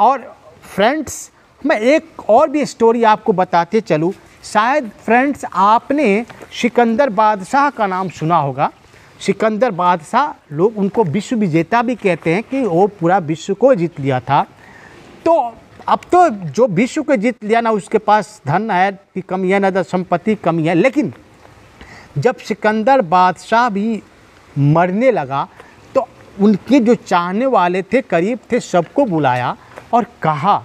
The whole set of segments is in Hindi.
और फ्रेंड्स मैं एक और भी स्टोरी आपको बताते चलूँ शायद फ्रेंड्स आपने सिकंदर बादशाह का नाम सुना होगा सिकंदर बादशाह लोग उनको विश्व विजेता भी कहते हैं कि वो पूरा विश्व को जीत लिया था तो अब तो जो विश्व को जीत लिया ना उसके पास धन है की कमी है ना तो संपत्ति कमी है लेकिन जब सिकंदर बादशाह भी मरने लगा तो उनके जो चाहने वाले थे करीब थे सबको बुलाया और कहा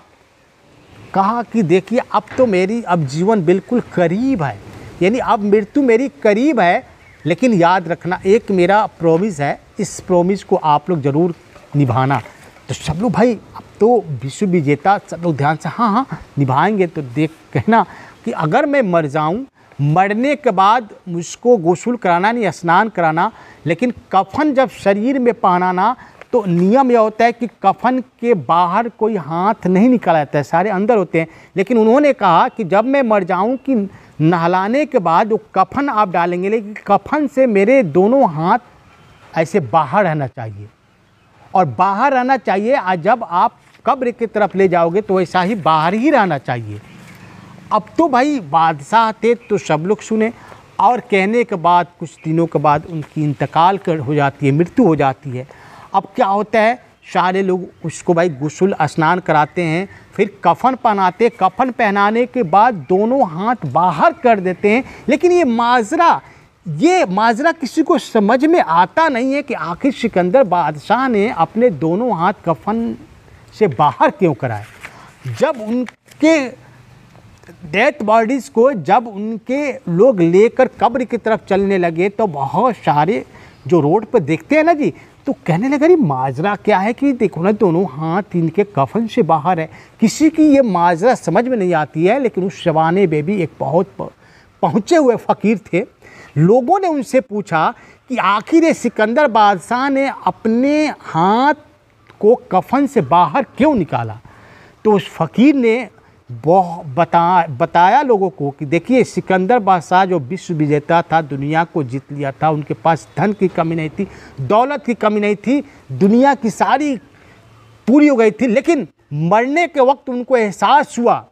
कहा कि देखिए अब तो मेरी अब जीवन बिल्कुल करीब है यानी अब मृत्यु मेरी करीब है लेकिन याद रखना एक मेरा प्रोमिस है इस प्रोमिस को आप लोग ज़रूर निभाना तो सब लोग भाई अब तो विश्व विजेता सब लोग ध्यान से हाँ हाँ निभाएंगे तो देख कहना कि अगर मैं मर जाऊँ मरने के बाद मुझको गोसुल कराना नहीं स्नान कराना लेकिन कफन जब शरीर में पहनाना तो नियम यह होता है कि कफन के बाहर कोई हाथ नहीं निकल जाता है सारे अंदर होते हैं लेकिन उन्होंने कहा कि जब मैं मर जाऊं कि नहलाने के बाद जो कफन आप डालेंगे लेकिन कफन से मेरे दोनों हाथ ऐसे बाहर रहना चाहिए और बाहर रहना चाहिए आज जब आप कब्र की तरफ ले जाओगे तो वैसा ही बाहर ही रहना चाहिए अब तो भाई बादशाह थे तो सब लोग सुने और कहने के बाद कुछ दिनों के बाद उनकी इंतकाल कर हो जाती है मृत्यु हो जाती है अब क्या होता है सारे लोग उसको भाई गुसल स्नान कराते हैं फिर कफन पहनाते कफन पहनाने के बाद दोनों हाथ बाहर कर देते हैं लेकिन ये माजरा ये माजरा किसी को समझ में आता नहीं है कि आखिर सिकंदर बादशाह ने अपने दोनों हाथ कफन से बाहर क्यों कराए जब उनके डेथ बॉडीज़ को जब उनके लोग लेकर कब्र की तरफ चलने लगे तो बहुत सारे जो रोड पर देखते हैं ना जी तो कहने लगा ये माजरा क्या है कि देखो ना दोनों हाथ इनके कफन से बाहर है किसी की ये माजरा समझ में नहीं आती है लेकिन उस शवाने में भी एक बहुत पहुँचे हुए फ़कीर थे लोगों ने उनसे पूछा कि आखिर सिकंदर बादशाह ने अपने हाथ को कफन से बाहर क्यों निकाला तो उस फ़कीर ने बता बताया लोगों को कि देखिए सिकंदर बादशाह जो विश्व विजेता था दुनिया को जीत लिया था उनके पास धन की कमी नहीं थी दौलत की कमी नहीं थी दुनिया की सारी पूरी हो गई थी लेकिन मरने के वक्त उनको एहसास हुआ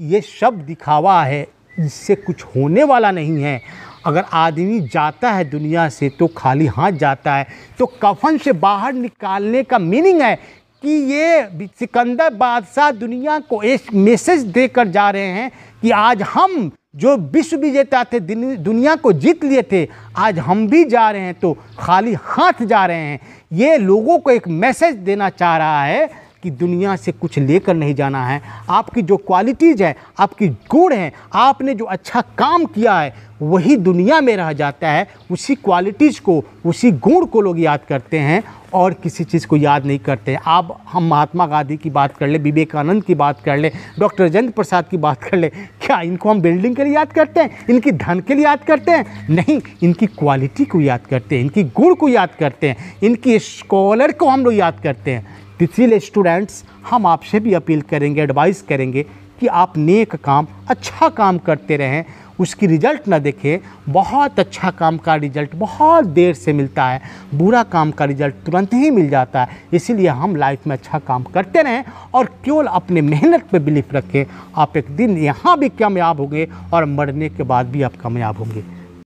ये सब दिखावा है इससे कुछ होने वाला नहीं है अगर आदमी जाता है दुनिया से तो खाली हाथ जाता है तो कफन से बाहर निकालने का मीनिंग है कि ये सिकंदर बादशाह दुनिया को एक मैसेज देकर जा रहे हैं कि आज हम जो विश्व विजेता थे दुनिया को जीत लिए थे आज हम भी जा रहे हैं तो खाली हाथ जा रहे हैं ये लोगों को एक मैसेज देना चाह रहा है कि दुनिया से कुछ लेकर नहीं जाना है आपकी जो क्वालिटीज़ है आपकी गुण है आपने जो अच्छा काम किया है वही दुनिया में रह जाता है उसी क्वालिटीज़ को उसी गुण को लोग याद करते हैं और किसी चीज़ को याद नहीं करते हैं आप हम महात्मा गांधी की बात कर ले विवेकानंद की बात कर ले डॉक्टर राजेंद्र प्रसाद की बात कर ले क्या इनको हम बिल्डिंग के लिए याद करते हैं इनकी धन के लिए याद करते हैं नहीं इनकी क्वालिटी को याद करते हैं इनकी गुण को याद करते हैं इनकी स्कॉलर को हम लोग याद करते हैं इसीलिए स्टूडेंट्स हम आपसे भी अपील करेंगे एडवाइस करेंगे कि आप नेक काम अच्छा काम करते रहें उसकी रिजल्ट ना देखें बहुत अच्छा काम का रिजल्ट बहुत देर से मिलता है बुरा काम का रिजल्ट तुरंत ही मिल जाता है इसीलिए हम लाइफ में अच्छा काम करते रहें और केवल अपने मेहनत पे बिलीफ रखें आप एक दिन यहाँ भी कामयाब होंगे और मरने के बाद भी आप कामयाब होंगे